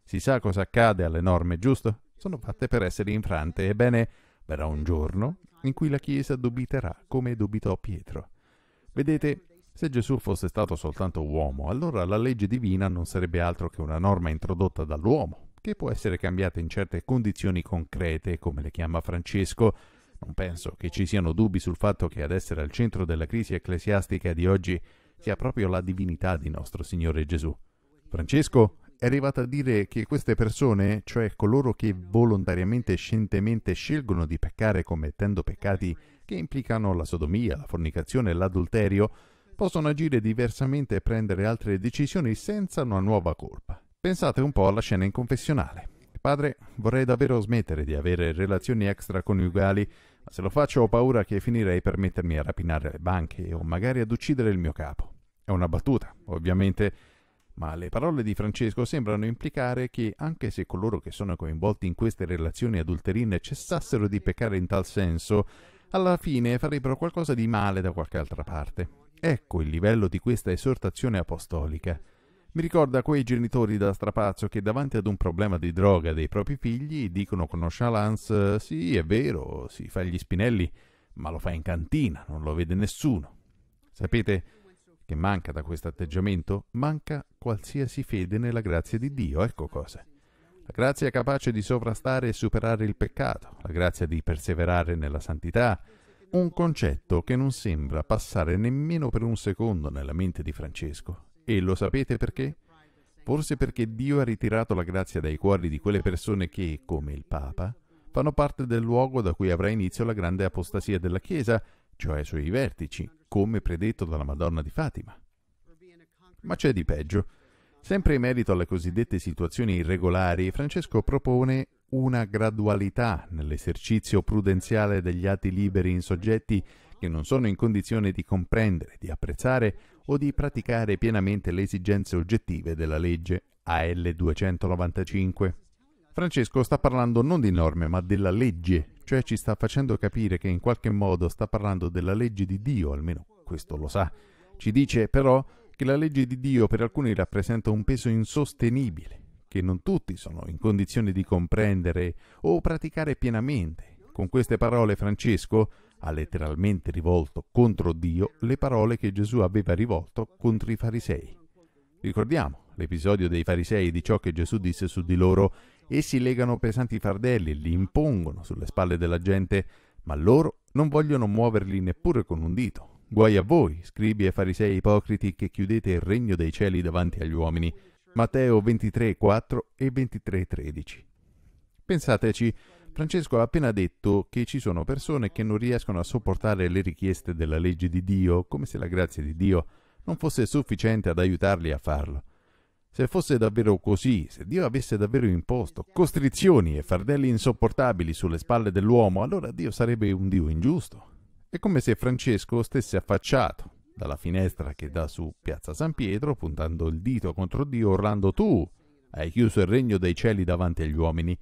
Si sa cosa accade alle norme, giusto? Sono fatte per essere infrante. Ebbene, verrà un giorno in cui la Chiesa dubiterà come dubitò Pietro. Vedete, se Gesù fosse stato soltanto uomo, allora la legge divina non sarebbe altro che una norma introdotta dall'uomo, che può essere cambiata in certe condizioni concrete, come le chiama Francesco. Non penso che ci siano dubbi sul fatto che ad essere al centro della crisi ecclesiastica di oggi sia proprio la divinità di nostro Signore Gesù. Francesco è arrivato a dire che queste persone, cioè coloro che volontariamente e scientemente scelgono di peccare commettendo peccati che implicano la sodomia, la fornicazione e l'adulterio, possono agire diversamente e prendere altre decisioni senza una nuova colpa. Pensate un po' alla scena in confessionale. Padre, vorrei davvero smettere di avere relazioni extraconiugali, ma se lo faccio ho paura che finirei per mettermi a rapinare le banche o magari ad uccidere il mio capo. È una battuta, ovviamente, ma le parole di Francesco sembrano implicare che anche se coloro che sono coinvolti in queste relazioni adulterine cessassero di peccare in tal senso, alla fine farebbero qualcosa di male da qualche altra parte. Ecco il livello di questa esortazione apostolica. Mi ricorda quei genitori da strapazzo che davanti ad un problema di droga dei propri figli dicono con nonchalance sì, è vero, si fa gli spinelli, ma lo fa in cantina, non lo vede nessuno. Sapete che manca da questo atteggiamento? Manca qualsiasi fede nella grazia di Dio, ecco cosa. La grazia capace di sovrastare e superare il peccato, la grazia di perseverare nella santità, un concetto che non sembra passare nemmeno per un secondo nella mente di Francesco. E lo sapete perché? Forse perché Dio ha ritirato la grazia dai cuori di quelle persone che, come il Papa, fanno parte del luogo da cui avrà inizio la grande apostasia della Chiesa, cioè sui vertici, come predetto dalla Madonna di Fatima. Ma c'è di peggio. Sempre in merito alle cosiddette situazioni irregolari, Francesco propone una gradualità nell'esercizio prudenziale degli atti liberi in soggetti che non sono in condizione di comprendere, di apprezzare o di praticare pienamente le esigenze oggettive della legge AL 295. Francesco sta parlando non di norme ma della legge, cioè ci sta facendo capire che in qualche modo sta parlando della legge di Dio, almeno questo lo sa. Ci dice però che la legge di Dio per alcuni rappresenta un peso insostenibile che non tutti sono in condizione di comprendere o praticare pienamente. Con queste parole Francesco ha letteralmente rivolto contro Dio le parole che Gesù aveva rivolto contro i farisei. Ricordiamo l'episodio dei farisei di ciò che Gesù disse su di loro, essi legano pesanti fardelli, e li impongono sulle spalle della gente, ma loro non vogliono muoverli neppure con un dito. Guai a voi, scribi e farisei ipocriti, che chiudete il regno dei cieli davanti agli uomini. Matteo 23,4 e 23,13. Pensateci, Francesco ha appena detto che ci sono persone che non riescono a sopportare le richieste della legge di Dio, come se la grazia di Dio non fosse sufficiente ad aiutarli a farlo. Se fosse davvero così, se Dio avesse davvero imposto costrizioni e fardelli insopportabili sulle spalle dell'uomo, allora Dio sarebbe un Dio ingiusto. È come se Francesco stesse affacciato, dalla finestra che dà su Piazza San Pietro, puntando il dito contro Dio, urlando tu hai chiuso il regno dei cieli davanti agli uomini.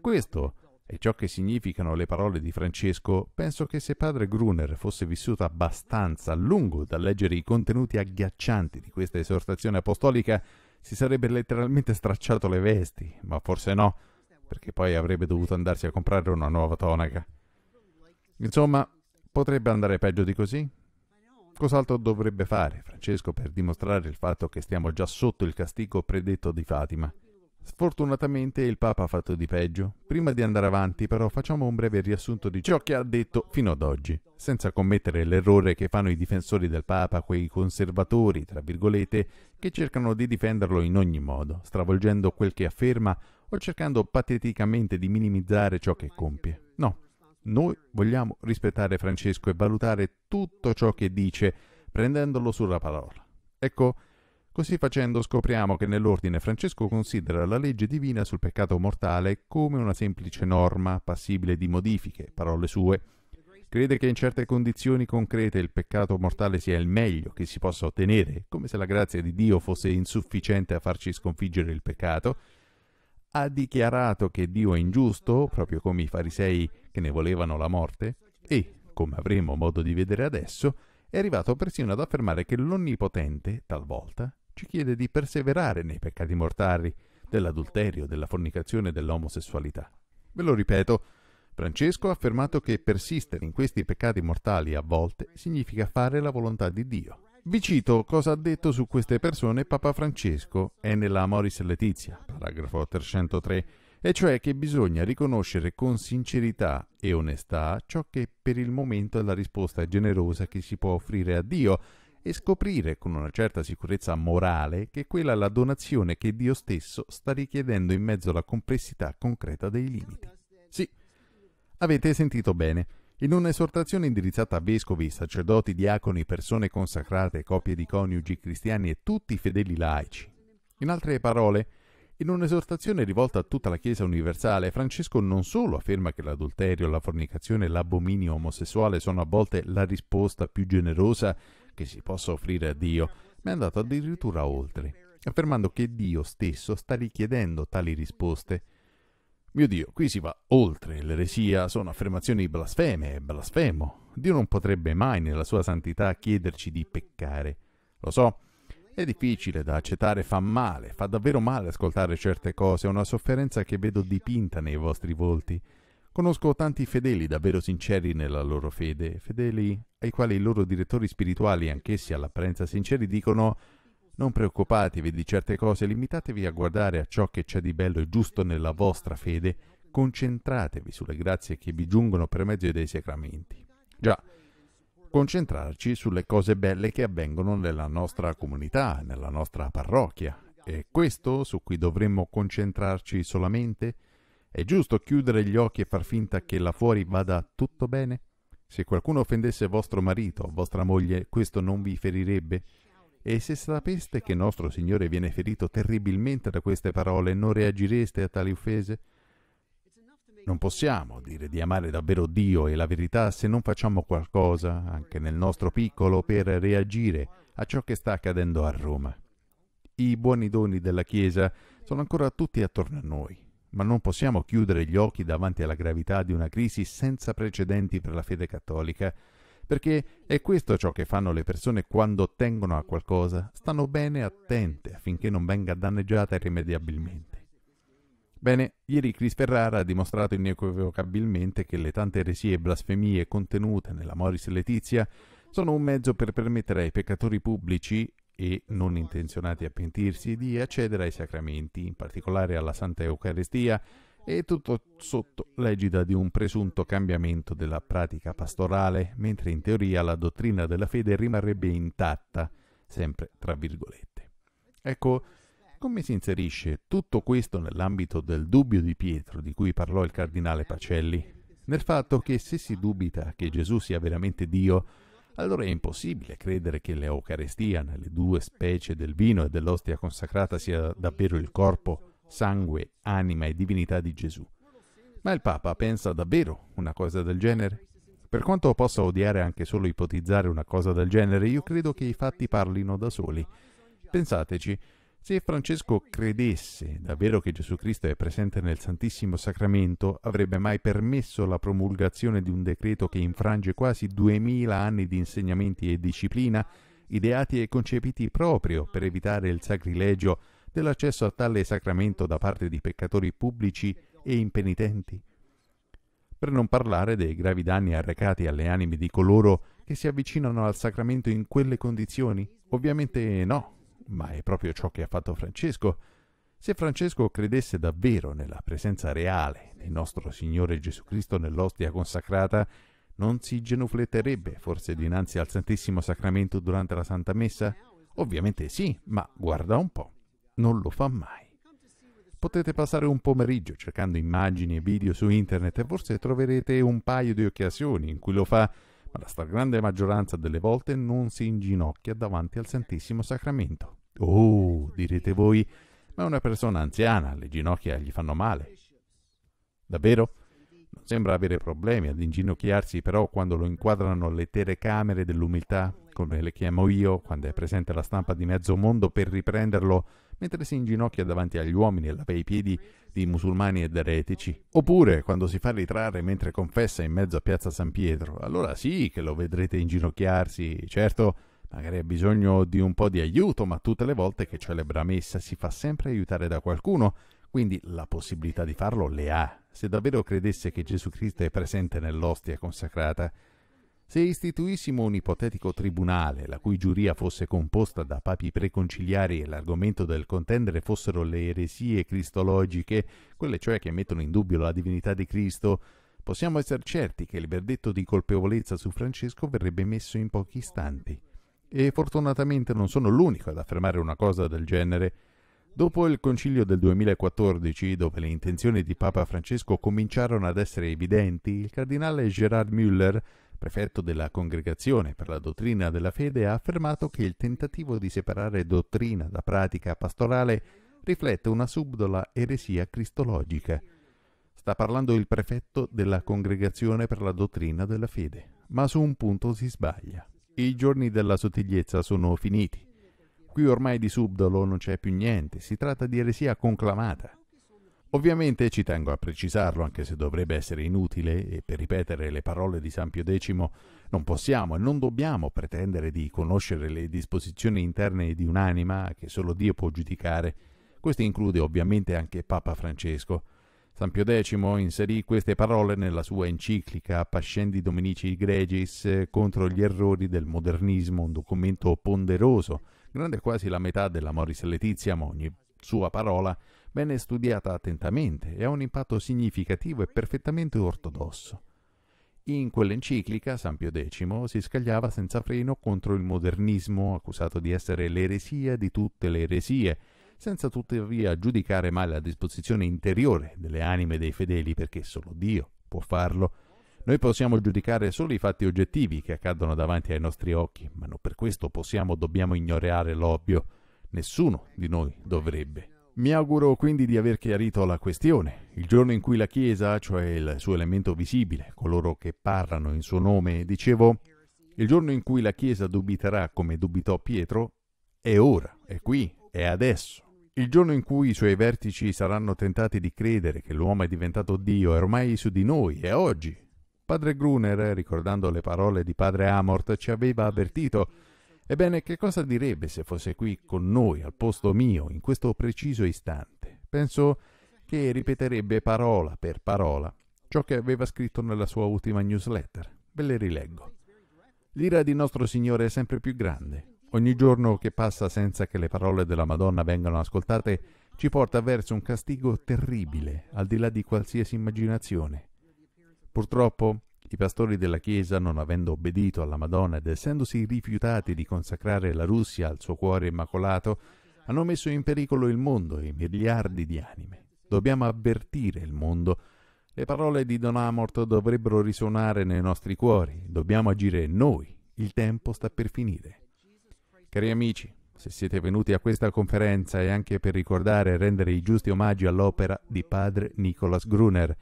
Questo è ciò che significano le parole di Francesco. Penso che se padre Gruner fosse vissuto abbastanza a lungo da leggere i contenuti agghiaccianti di questa esortazione apostolica, si sarebbe letteralmente stracciato le vesti, ma forse no, perché poi avrebbe dovuto andarsi a comprare una nuova tonaca. Insomma, potrebbe andare peggio di così? Cos'altro dovrebbe fare Francesco per dimostrare il fatto che stiamo già sotto il castigo predetto di Fatima? Sfortunatamente il Papa ha fatto di peggio. Prima di andare avanti però facciamo un breve riassunto di ciò che ha detto fino ad oggi, senza commettere l'errore che fanno i difensori del Papa, quei conservatori, tra virgolette, che cercano di difenderlo in ogni modo, stravolgendo quel che afferma o cercando pateticamente di minimizzare ciò che compie. No, noi vogliamo rispettare Francesco e valutare tutto ciò che dice, prendendolo sulla parola. Ecco, così facendo scopriamo che nell'ordine Francesco considera la legge divina sul peccato mortale come una semplice norma passibile di modifiche, parole sue. Crede che in certe condizioni concrete il peccato mortale sia il meglio che si possa ottenere, come se la grazia di Dio fosse insufficiente a farci sconfiggere il peccato. Ha dichiarato che Dio è ingiusto, proprio come i farisei che ne volevano la morte, e, come avremo modo di vedere adesso, è arrivato persino ad affermare che l'Onnipotente, talvolta, ci chiede di perseverare nei peccati mortali, dell'adulterio, della fornicazione e dell'omosessualità. Ve lo ripeto, Francesco ha affermato che persistere in questi peccati mortali a volte significa fare la volontà di Dio. Vi cito cosa ha detto su queste persone Papa Francesco e nella Moris Letizia, paragrafo 303, e cioè che bisogna riconoscere con sincerità e onestà ciò che per il momento è la risposta generosa che si può offrire a Dio e scoprire con una certa sicurezza morale che quella è la donazione che Dio stesso sta richiedendo in mezzo alla complessità concreta dei limiti. Sì, avete sentito bene. In un'esortazione indirizzata a vescovi, sacerdoti, diaconi, persone consacrate, coppie di coniugi cristiani e tutti i fedeli laici. In altre parole, in un'esortazione rivolta a tutta la Chiesa universale, Francesco non solo afferma che l'adulterio, la fornicazione e l'abominio omosessuale sono a volte la risposta più generosa che si possa offrire a Dio, ma è andato addirittura oltre, affermando che Dio stesso sta richiedendo tali risposte. Mio Dio, qui si va oltre l'eresia, sono affermazioni blasfeme, e blasfemo. Dio non potrebbe mai nella sua santità chiederci di peccare. Lo so, è difficile da accettare, fa male, fa davvero male ascoltare certe cose, è una sofferenza che vedo dipinta nei vostri volti. Conosco tanti fedeli davvero sinceri nella loro fede, fedeli ai quali i loro direttori spirituali, anch'essi all'apparenza sinceri, dicono non preoccupatevi di certe cose, limitatevi a guardare a ciò che c'è di bello e giusto nella vostra fede, concentratevi sulle grazie che vi giungono per mezzo dei sacramenti. Già, concentrarci sulle cose belle che avvengono nella nostra comunità, nella nostra parrocchia. È questo su cui dovremmo concentrarci solamente? È giusto chiudere gli occhi e far finta che là fuori vada tutto bene? Se qualcuno offendesse vostro marito vostra moglie, questo non vi ferirebbe? E se sapeste che nostro Signore viene ferito terribilmente da queste parole, non reagireste a tali offese? Non possiamo dire di amare davvero Dio e la verità se non facciamo qualcosa, anche nel nostro piccolo, per reagire a ciò che sta accadendo a Roma. I buoni doni della Chiesa sono ancora tutti attorno a noi, ma non possiamo chiudere gli occhi davanti alla gravità di una crisi senza precedenti per la fede cattolica, perché è questo ciò che fanno le persone quando tengono a qualcosa, stanno bene attente affinché non venga danneggiata irrimediabilmente. Bene, ieri Chris Ferrara ha dimostrato inequivocabilmente che le tante eresie e blasfemie contenute nella Morris Letizia sono un mezzo per permettere ai peccatori pubblici e non intenzionati a pentirsi di accedere ai sacramenti, in particolare alla Santa Eucaristia, e tutto sotto l'egida di un presunto cambiamento della pratica pastorale, mentre in teoria la dottrina della fede rimarrebbe intatta, sempre tra virgolette. Ecco, come si inserisce tutto questo nell'ambito del dubbio di Pietro di cui parlò il cardinale Pacelli? Nel fatto che se si dubita che Gesù sia veramente Dio, allora è impossibile credere che l'Eucarestia nelle due specie del vino e dell'ostia consacrata sia davvero il corpo, sangue, anima e divinità di Gesù. Ma il Papa pensa davvero una cosa del genere? Per quanto possa odiare anche solo ipotizzare una cosa del genere, io credo che i fatti parlino da soli. Pensateci, se Francesco credesse davvero che Gesù Cristo è presente nel Santissimo Sacramento, avrebbe mai permesso la promulgazione di un decreto che infrange quasi duemila anni di insegnamenti e disciplina ideati e concepiti proprio per evitare il sacrilegio dell'accesso a tale sacramento da parte di peccatori pubblici e impenitenti? Per non parlare dei gravi danni arrecati alle anime di coloro che si avvicinano al sacramento in quelle condizioni? Ovviamente no, ma è proprio ciò che ha fatto Francesco. Se Francesco credesse davvero nella presenza reale di nostro Signore Gesù Cristo nell'ostia consacrata, non si genufletterebbe forse dinanzi al Santissimo Sacramento durante la Santa Messa? Ovviamente sì, ma guarda un po', non lo fa mai. Potete passare un pomeriggio cercando immagini e video su internet e forse troverete un paio di occasioni in cui lo fa, ma la stragrande maggioranza delle volte non si inginocchia davanti al Santissimo Sacramento. Oh, direte voi, ma è una persona anziana, le ginocchia gli fanno male. Davvero? Non sembra avere problemi ad inginocchiarsi, però quando lo inquadrano le telecamere dell'umiltà, come le chiamo io, quando è presente la stampa di mezzo mondo per riprenderlo mentre si inginocchia davanti agli uomini e lava i piedi di musulmani ed eretici, oppure quando si fa ritrarre mentre confessa in mezzo a Piazza San Pietro, allora sì che lo vedrete inginocchiarsi, certo Magari ha bisogno di un po' di aiuto, ma tutte le volte che celebra messa si fa sempre aiutare da qualcuno, quindi la possibilità di farlo le ha, se davvero credesse che Gesù Cristo è presente nell'ostia consacrata. Se istituissimo un ipotetico tribunale, la cui giuria fosse composta da papi preconciliari e l'argomento del contendere fossero le eresie cristologiche, quelle cioè che mettono in dubbio la divinità di Cristo, possiamo essere certi che il verdetto di colpevolezza su Francesco verrebbe messo in pochi istanti e fortunatamente non sono l'unico ad affermare una cosa del genere. Dopo il concilio del 2014, dove le intenzioni di Papa Francesco cominciarono ad essere evidenti, il cardinale Gerard Müller, prefetto della Congregazione per la dottrina della fede, ha affermato che il tentativo di separare dottrina da pratica pastorale riflette una subdola eresia cristologica. Sta parlando il prefetto della Congregazione per la dottrina della fede, ma su un punto si sbaglia. I giorni della sottigliezza sono finiti. Qui ormai di subdolo non c'è più niente, si tratta di eresia conclamata. Ovviamente ci tengo a precisarlo, anche se dovrebbe essere inutile, e per ripetere le parole di San Pio X, non possiamo e non dobbiamo pretendere di conoscere le disposizioni interne di un'anima che solo Dio può giudicare. Questo include ovviamente anche Papa Francesco. San Pio X inserì queste parole nella sua enciclica Pascendi Dominici Gregis eh, contro gli errori del modernismo, un documento ponderoso, grande quasi la metà della Moris Letizia ogni Sua parola venne studiata attentamente e ha un impatto significativo e perfettamente ortodosso. In quell'enciclica San Pio X si scagliava senza freno contro il modernismo, accusato di essere l'eresia di tutte le eresie, senza tuttavia giudicare male la disposizione interiore delle anime dei fedeli, perché solo Dio può farlo. Noi possiamo giudicare solo i fatti oggettivi che accadono davanti ai nostri occhi, ma non per questo possiamo o dobbiamo ignorare l'ovvio. Nessuno di noi dovrebbe. Mi auguro quindi di aver chiarito la questione. Il giorno in cui la Chiesa, cioè il suo elemento visibile, coloro che parlano in suo nome, dicevo, il giorno in cui la Chiesa dubiterà come dubitò Pietro, è ora, è qui, è adesso. Il giorno in cui i suoi vertici saranno tentati di credere che l'uomo è diventato Dio è ormai su di noi, è oggi. Padre Gruner, ricordando le parole di padre Amort, ci aveva avvertito. Ebbene, che cosa direbbe se fosse qui con noi, al posto mio, in questo preciso istante? Penso che ripeterebbe parola per parola ciò che aveva scritto nella sua ultima newsletter. Ve le rileggo. L'ira di nostro Signore è sempre più grande Ogni giorno che passa senza che le parole della Madonna vengano ascoltate ci porta verso un castigo terribile, al di là di qualsiasi immaginazione. Purtroppo i pastori della Chiesa, non avendo obbedito alla Madonna ed essendosi rifiutati di consacrare la Russia al suo cuore immacolato, hanno messo in pericolo il mondo e miliardi di anime. Dobbiamo avvertire il mondo. Le parole di Don Amort dovrebbero risuonare nei nostri cuori. Dobbiamo agire noi. Il tempo sta per finire. Cari amici, se siete venuti a questa conferenza è anche per ricordare e rendere i giusti omaggi all'opera di padre Nicholas Gruner.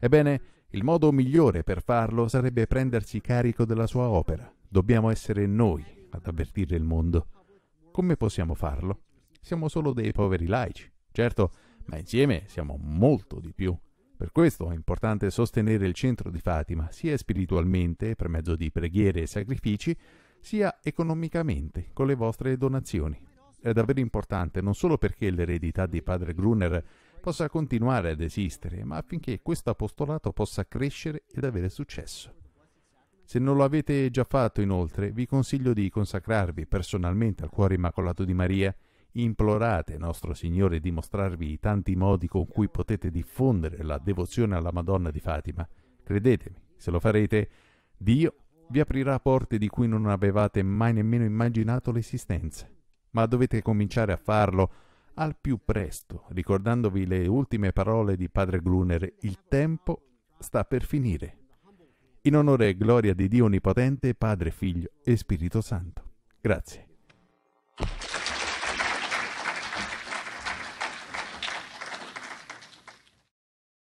Ebbene, il modo migliore per farlo sarebbe prendersi carico della sua opera. Dobbiamo essere noi ad avvertire il mondo. Come possiamo farlo? Siamo solo dei poveri laici, certo, ma insieme siamo molto di più. Per questo è importante sostenere il centro di Fatima, sia spiritualmente, per mezzo di preghiere e sacrifici, sia economicamente con le vostre donazioni. È davvero importante non solo perché l'eredità di padre Gruner possa continuare ad esistere, ma affinché questo apostolato possa crescere ed avere successo. Se non lo avete già fatto, inoltre, vi consiglio di consacrarvi personalmente al cuore immacolato di Maria. Implorate nostro Signore di mostrarvi i tanti modi con cui potete diffondere la devozione alla Madonna di Fatima. Credetemi, se lo farete, Dio vi aprirà porte di cui non avevate mai nemmeno immaginato l'esistenza. Ma dovete cominciare a farlo al più presto, ricordandovi le ultime parole di padre Gruner, il tempo sta per finire. In onore e gloria di Dio Onnipotente, Padre, Figlio e Spirito Santo. Grazie.